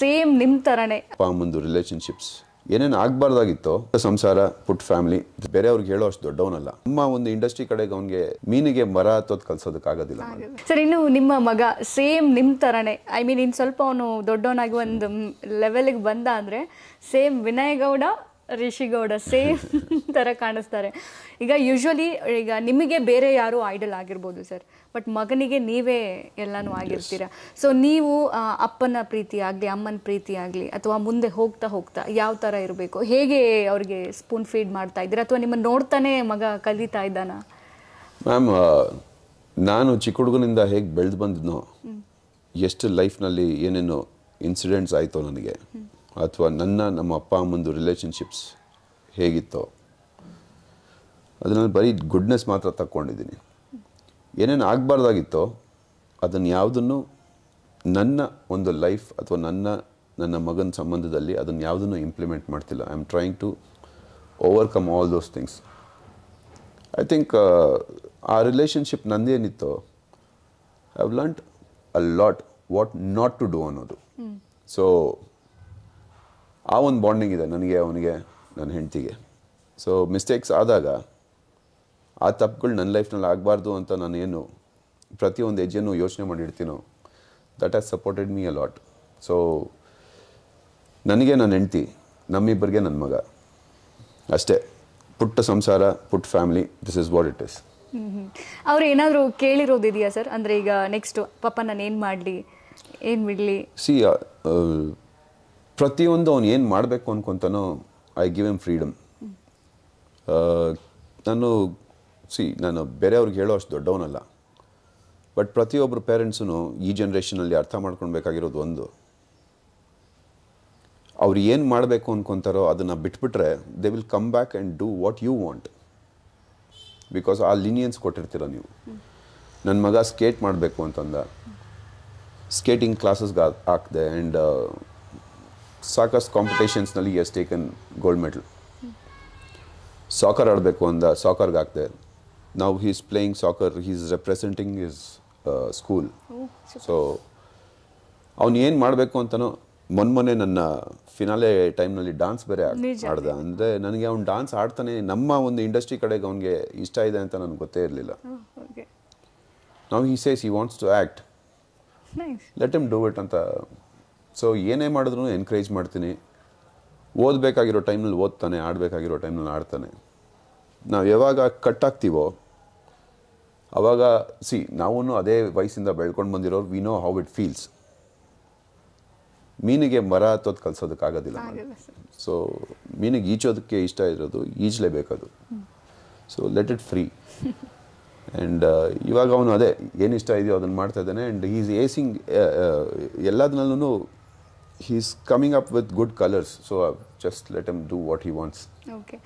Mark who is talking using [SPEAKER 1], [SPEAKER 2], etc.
[SPEAKER 1] same ನಿಮ್ಮ ಥರನೇ
[SPEAKER 2] ಮುಂದೆ ರಿಲೇಶನ್ಶಿಪ್ಸ್ ಏನೇನು ಆಗ್ಬಾರ್ದಾಗಿತ್ತು ಸಂಸಾರ ಪುಟ್ ಫ್ಯಾಮಿಲಿ ಬೇರೆಯವ್ರಿಗೆ ಹೇಳೋ ಅಷ್ಟು ದೊಡ್ಡವನಲ್ಲ ನಮ್ಮ ಒಂದು ಇಂಡಸ್ಟ್ರಿ ಕಡೆಗೆ ಅವನಿಗೆ ಮೀನಿಗೆ ಮರ ಹತ್ತೋದು ಕಲ್ಸೋದಕ್ಕಾಗೋದಿಲ್ಲ
[SPEAKER 1] ಸರ್ ಇನ್ನು ನಿಮ್ಮ ಮಗ ಸೇಮ್ ನಿಮ್ಮ ಥರನೇ ಐ ಮೀನ್ ಇನ್ನು ಸ್ವಲ್ಪ ಅವನು ದೊಡ್ಡವನಾಗಿ ಒಂದು ಲೆವೆಲಿಗೆ ಬಂದ ಅಂದರೆ ಸೇಮ್ ವಿನಯ್ ಗೌಡ ರಿಷಿಗೌಡ ಸೇಮ್ ಥರ ಕಾಣಿಸ್ತಾರೆ ಈಗ ಯೂಶ್ವಲಿ ಈಗ ನಿಮಗೆ ಬೇರೆ ಯಾರು ಐಡಲ್ ಆಗಿರ್ಬೋದು ಸರ್ ಬಟ್ ಮಗನಿಗೆ ನೀವೇ ಎಲ್ಲನೂ ಆಗಿರ್ತೀರ ಸೊ ನೀವು ಅಪ್ಪನ ಪ್ರೀತಿ ಆಗಲಿ ಅಮ್ಮನ ಪ್ರೀತಿ ಆಗಲಿ ಅಥವಾ ಮುಂದೆ ಹೋಗ್ತಾ ಹೋಗ್ತಾ ಯಾವ ಥರ ಇರಬೇಕು ಹೇಗೆ ಅವ್ರಿಗೆ ಸ್ಪೂನ್ ಫೀಡ್ ಮಾಡ್ತಾ ಇದ್ದೀರಾ ಅಥವಾ ನಿಮ್ಮನ್ನು ನೋಡ್ತಾನೆ ಮಗ ಕಲಿತಾ ಇದ್ದಾನ
[SPEAKER 2] ಮ್ಯಾಮ್ ನಾನು ಚಿಕ್ಕ ಹುಡುಗನಿಂದ ಹೇಗೆ ಬೆಳೆದು ಬಂದಿದ್ನೋ ಎಷ್ಟು ಲೈಫ್ನಲ್ಲಿ ಏನೇನು ಇನ್ಸಿಡೆಂಟ್ಸ್ ಆಯಿತು ನನಗೆ ಅಥವಾ ನನ್ನ ನಮ್ಮ ಅಪ್ಪ ಅಮ್ಮಂದು ರಿಲೇಷನ್ಶಿಪ್ಸ್ ಹೇಗಿತ್ತೋ ಅದನ್ನು ಬರೀ ಗುಡ್ನೆಸ್ ಮಾತ್ರ ತಕ್ಕೊಂಡಿದ್ದೀನಿ ಏನೇನು ಆಗಬಾರ್ದಾಗಿತ್ತೋ ಅದನ್ನು ಯಾವುದನ್ನು ನನ್ನ ಒಂದು ಲೈಫ್ ಅಥವಾ ನನ್ನ ನನ್ನ ಮಗನ ಸಂಬಂಧದಲ್ಲಿ ಅದನ್ನು ಯಾವುದನ್ನು ಇಂಪ್ಲಿಮೆಂಟ್ ಮಾಡ್ತಿಲ್ಲ I am trying to overcome all those things I think ಆ ರಿಲೇಷನ್ಶಿಪ್ ನಂದೇನಿತ್ತೋ I have learnt a lot what not to do ಅನ್ನೋದು ಸೊ ಆ ಒಂದು ಬಾಂಡಿಂಗ್ ಇದೆ ನನಗೆ ಅವನಿಗೆ ನನ್ನ ಹೆಂಡ್ತಿಗೆ ಸೊ ಮಿಸ್ಟೇಕ್ಸ್ ಆದಾಗ ಆ ತಪ್ಪುಗಳು ನನ್ನ ಲೈಫ್ನಲ್ಲಿ ಆಗಬಾರ್ದು ಅಂತ ನಾನು ಏನು ಪ್ರತಿಯೊಂದು ಹೆಜ್ಜೆನೂ ಯೋಚನೆ ಮಾಡಿರ್ತೀನೋ that has supported me a lot so ನನಗೆ ನನ್ನ ಹೆಂಡ್ತಿ ನಮ್ಮಿಬ್ಬರಿಗೆ ನನ್ನ ಮಗ ಅಷ್ಟೇ ಪುಟ್ಟ ಸಂಸಾರ ಪುಟ್ಟ family this is what it is
[SPEAKER 1] ಅವ್ರು ಏನಾದರೂ ಕೇಳಿರೋದಿದೆಯಾ ಸರ್ ಅಂದರೆ ಈಗ ನೆಕ್ಸ್ಟು ಪಾಪ ನಾನು ಏನು ಮಾಡಲಿ ಏನು ಬಿಡಲಿ
[SPEAKER 2] ಸಿ ಪ್ರತಿಯೊಂದು ಅವನು ಏನು ಮಾಡಬೇಕು ಅನ್ಕೊಂತಾನೋ ಐ ಗಿವ್ ಎಮ್ ಫ್ರೀಡಮ್ ನಾನು ಸಿ ನಾನು ಬೇರೆಯವ್ರಿಗೆ ಹೇಳೋ ಅಷ್ಟು ದೊಡ್ಡವನಲ್ಲ ಬಟ್ ಪ್ರತಿಯೊಬ್ಬರು ಪೇರೆಂಟ್ಸೂ ಈ ಜನ್ರೇಷನಲ್ಲಿ ಅರ್ಥ ಮಾಡ್ಕೊಳ್ಬೇಕಾಗಿರೋದು ಒಂದು ಅವ್ರು ಏನು ಮಾಡಬೇಕು ಅನ್ಕೊತಾರೋ ಅದನ್ನು ಬಿಟ್ಬಿಟ್ರೆ they will come back and do what you want because ಆ ಲಿನಿಯನ್ಸ್ ಕೊಟ್ಟಿರ್ತೀರ ನೀವು ನನ್ನ ಮಗ ಸ್ಕೇಟ್ ಮಾಡಬೇಕು ಅಂತಂದ ಸ್ಕೇಟಿಂಗ್ ಕ್ಲಾಸಸ್ಗೆ ಹಾಕಿದೆ ಆ್ಯಂಡ್ ಸಾಕಷ್ಟು ನಲ್ಲಿ has taken gold medal soccer ಆಡಬೇಕು ಅಂದ ಸಾಕರ್ ಆಗ್ತಾ ನೌ ನಾವು is playing soccer is representing his school so ಅವನು ಏನು ಮಾಡಬೇಕು ಅಂತನೋ ಮೊನ್ನೆ ನನ್ನ ಫಿನಾಲೆ ಟೈಮ್ನಲ್ಲಿ ಡಾನ್ಸ್ ಬೇರೆ ಆಡ್ದ ಅಂದರೆ ನನಗೆ ಅವ್ನು ಡಾನ್ಸ್ ಆಡ್ತಾನೆ ನಮ್ಮ ಒಂದು ಇಂಡಸ್ಟ್ರಿ ಕಡೆಗೆ ಅವನಿಗೆ ಇಷ್ಟ ಇದೆ ಅಂತ ನನಗೆ ಗೊತ್ತೇ ಇರಲಿಲ್ಲ ನಾವು he says he wants to act let them do it ಅಂತ ಸೊ ಏನೇ ಮಾಡಿದ್ರು ಎನ್ಕರೇಜ್ ಮಾಡ್ತೀನಿ ಓದಬೇಕಾಗಿರೋ ಟೈಮ್ನಲ್ಲಿ ಓದ್ತಾನೆ ಆಡಬೇಕಾಗಿರೋ ಟೈಮ್ನಲ್ಲಿ ಆಡ್ತಾನೆ ನಾವು ಯಾವಾಗ ಆಗ್ತೀವೋ ಅವಾಗ ಸಿ ನಾವೂ ಅದೇ ವಯಸ್ಸಿಂದ ಬೆಳ್ಕೊಂಡು ಬಂದಿರೋರು we know how it feels ಮೀನಿಗೆ ಮರ ಹತ್ತೋದು ಕಲಿಸೋದಕ್ಕಾಗೋದಿಲ್ಲ ಸೊ ಮೀನಿಗೆ ಈಚೋದಕ್ಕೆ ಇಷ್ಟ ಇರೋದು ಈಜಲೇಬೇಕದು so let it free and ಇವಾಗ ಅವನು ಅದೇ ಏನು ಇಷ್ಟ ಇದೆಯೋ ಅದನ್ನು ಮಾಡ್ತಾ ಇದ್ದಾನೆ ಆ್ಯಂಡ್ ಈಸ್ ಏಸಿಂಗ್ ಎಲ್ಲದ್ರಲ್ಲೂ he's coming up with good colors so uh, just let him do what he wants
[SPEAKER 1] okay